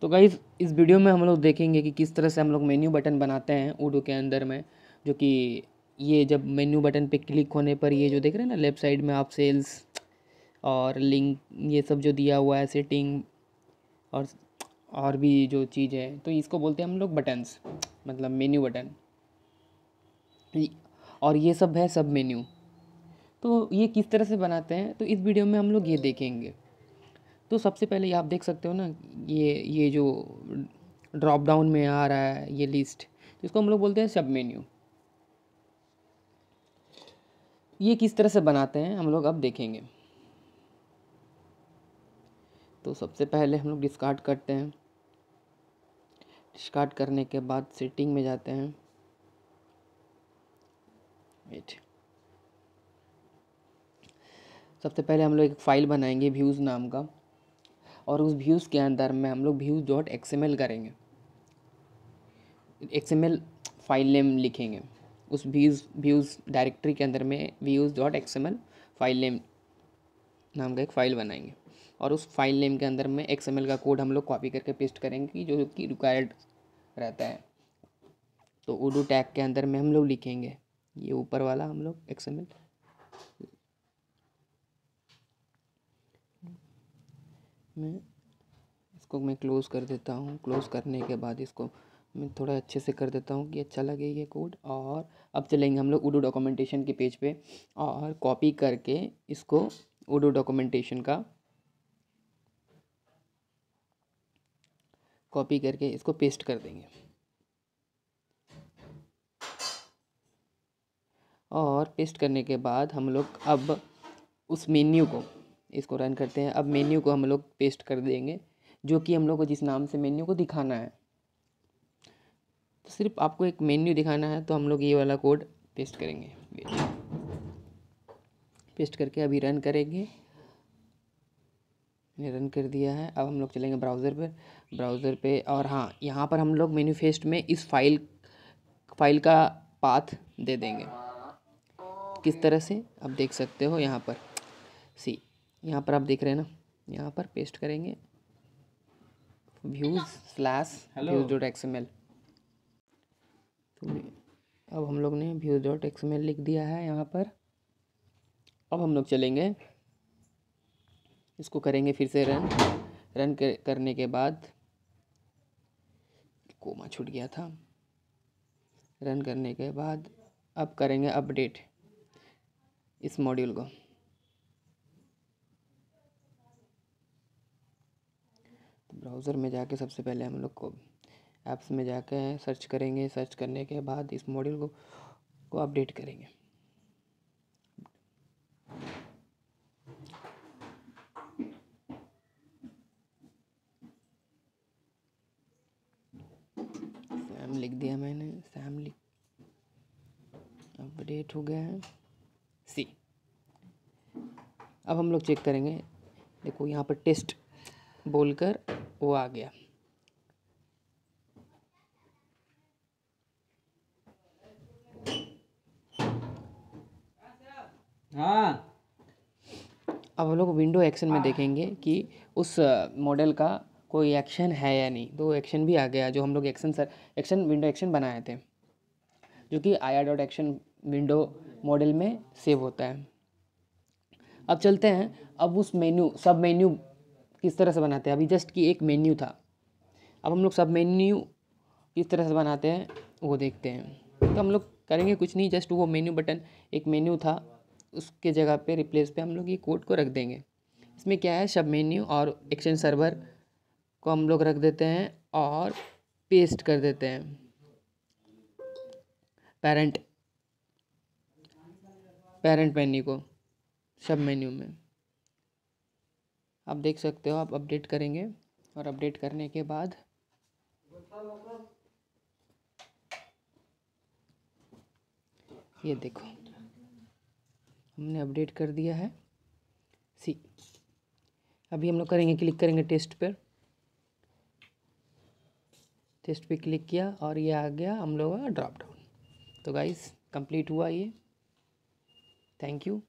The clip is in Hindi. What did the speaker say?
तो गाइज़ इस वीडियो में हम लोग देखेंगे कि किस तरह से हम लोग मेन्यू बटन बनाते हैं ओडो के अंदर में जो कि ये जब मेन्यू बटन पे क्लिक होने पर ये जो देख रहे हैं ना लेफ़्ट साइड में आप सेल्स और लिंक ये सब जो दिया हुआ है सेटिंग और और भी जो चीज़ है तो इसको बोलते हैं हम लोग बटन्स मतलब मेन्यू बटन और ये सब है सब मेन्यू तो ये किस तरह से बनाते हैं तो इस वीडियो में हम लोग ये देखेंगे तो सबसे पहले आप देख सकते हो ना ये ये जो ड्रॉप डाउन में आ रहा है ये लिस्ट तो इसको हम लोग बोलते हैं सब मेन्यू ये किस तरह से बनाते हैं हम लोग अब देखेंगे तो सबसे पहले हम लोग डिस्कार्ड करते हैं डिस्कार्ड करने के बाद सेटिंग में जाते हैं वेट सबसे पहले हम लोग एक फ़ाइल बनाएंगे व्यूज़ नाम का और उस व्यूज़ के अंदर में हम लोग views dot X M L करेंगे X M L file name लिखेंगे उस व्यूज़ व्यूज़ डायरेक्टरी के अंदर में views dot X M L file name नाम का एक फ़ाइल बनाएंगे और उस फाइल नेम के अंदर में एक्स एम एल का कोड हम लोग कॉपी करके पेस्ट करेंगे जो कि रिक्वायर्ड रहता है तो उर्दू टैग के अंदर में हम लोग लिखेंगे ये ऊपर वाला हम लोग एक्स एम एल मैं इसको मैं क्लोज़ कर देता हूँ क्लोज़ करने के बाद इसको मैं थोड़ा अच्छे से कर देता हूँ कि अच्छा लगे ये कोड और अब चलेंगे हम लोग उडो डॉक्यूमेंटेशन के पेज पे और कॉपी करके इसको उडो डॉक्यूमेंटेशन का कॉपी करके इसको पेस्ट कर देंगे और पेस्ट करने के बाद हम लोग अब उस मेन्यू को इसको रन करते हैं अब मेन्यू को हम लोग पेस्ट कर देंगे जो कि हम लोग को जिस नाम से मेन्यू को दिखाना है तो सिर्फ आपको एक मेन्यू दिखाना है तो हम लोग ये वाला कोड पेस्ट करेंगे पेस्ट करके अभी रन करेंगे रन कर दिया है अब हम लोग चलेंगे ब्राउज़र पर ब्राउज़र पे और हाँ यहाँ पर हम लोग मेन्यूफेस्ट में इस फाइल फाइल का पाथ दे देंगे किस तरह से आप देख सकते हो यहाँ पर सी यहाँ पर आप देख रहे हैं ना यहाँ पर पेस्ट करेंगे views slash views dot XML तो अब हम लोग ने व्यूज डॉट एक्सएमएल लिख दिया है यहाँ पर अब हम लोग चलेंगे इसको करेंगे फिर से रन रन करने के बाद कोमा छूट गया था रन करने के बाद अब करेंगे अपडेट इस मॉड्यूल को ब्राउज़र में जाके सबसे पहले हम लोग को ऐप्स में जाके सर्च करेंगे सर्च करने के बाद इस मॉड्यूल को को अपडेट करेंगे सैम लिख दिया मैंने सैम लिख अपडेट हो गया है सी अब हम लोग चेक करेंगे देखो यहाँ पर टेस्ट बोलकर वो आ गया हाँ अब हम लोग विंडो एक्शन में देखेंगे कि उस मॉडल का कोई एक्शन है या नहीं तो एक्शन भी आ गया जो हम लोग action sir action window action बनाए थे जो कि I dot action window model में सेव होता है अब चलते हैं अब उस मेन्यू सब मेन्यू किस तरह से बनाते हैं अभी जस्ट कि एक मेन्यू था अब हम लोग सब मेन्यू किस तरह से बनाते हैं वो देखते हैं तो हम लोग करेंगे कुछ नहीं जस्ट वो मेन्यू बटन एक मेन्यू था उसके जगह पे रिप्लेस पे हम लोग ये कोड को रख देंगे इसमें क्या है सब मेन्यू और एक्शन सर्वर को हम लोग रख देते हैं और पेस्ट कर देते हैं पेरेंट पेरेंट मेन्यू को सब मेन्यू में आप देख सकते हो आप अपडेट करेंगे और अपडेट करने के बाद ये देखो हमने अपडेट कर दिया है सी अभी हम लोग करेंगे क्लिक करेंगे टेस्ट पर टेस्ट पे क्लिक किया और ये आ गया हम लोग का ड्रॉप डाउन तो गाइस कंप्लीट हुआ ये थैंक यू